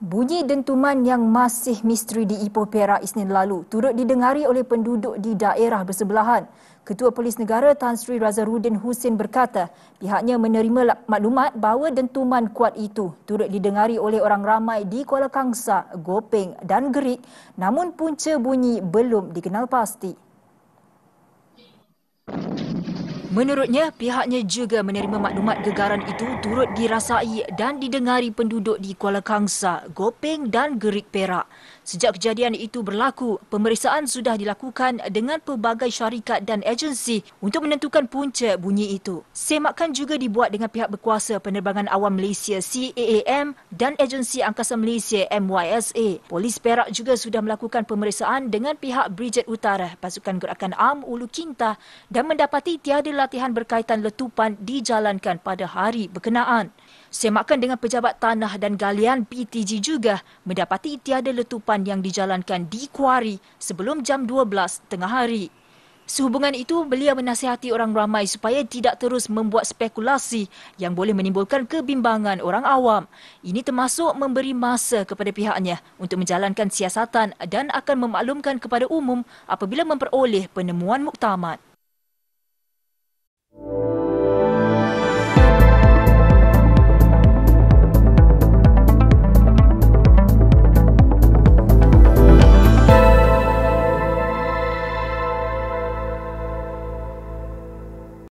Bunyi dentuman yang masih misteri di Ipoh Perak Isnin lalu turut didengari oleh penduduk di daerah bersebelahan. Ketua Polis Negara Tan Sri Razarudin Hussein berkata pihaknya menerima maklumat bahawa dentuman kuat itu turut didengari oleh orang ramai di Kuala Kangsa, Gopeng dan Gerik namun punca bunyi belum dikenal pasti. Menurutnya, pihaknya juga menerima maklumat gegaran itu turut dirasai dan didengari penduduk di Kuala Kangsa, Gopeng dan Gerik Perak. Sejak kejadian itu berlaku, pemeriksaan sudah dilakukan dengan pelbagai syarikat dan agensi untuk menentukan punca bunyi itu. Semakan juga dibuat dengan pihak berkuasa penerbangan awam Malaysia CAAM dan agensi angkasa Malaysia MYSA. Polis Perak juga sudah melakukan pemeriksaan dengan pihak Bridget Utara, pasukan gerakan am Ulu Kinta dan mendapati tiada latihan berkaitan letupan dijalankan pada hari berkenaan. Semakan dengan pejabat tanah dan galian PTG juga mendapati tiada letupan yang dijalankan di kuari sebelum jam 12 tengah hari. Sehubungan itu, beliau menasihati orang ramai supaya tidak terus membuat spekulasi yang boleh menimbulkan kebimbangan orang awam. Ini termasuk memberi masa kepada pihaknya untuk menjalankan siasatan dan akan memaklumkan kepada umum apabila memperoleh penemuan muktamad.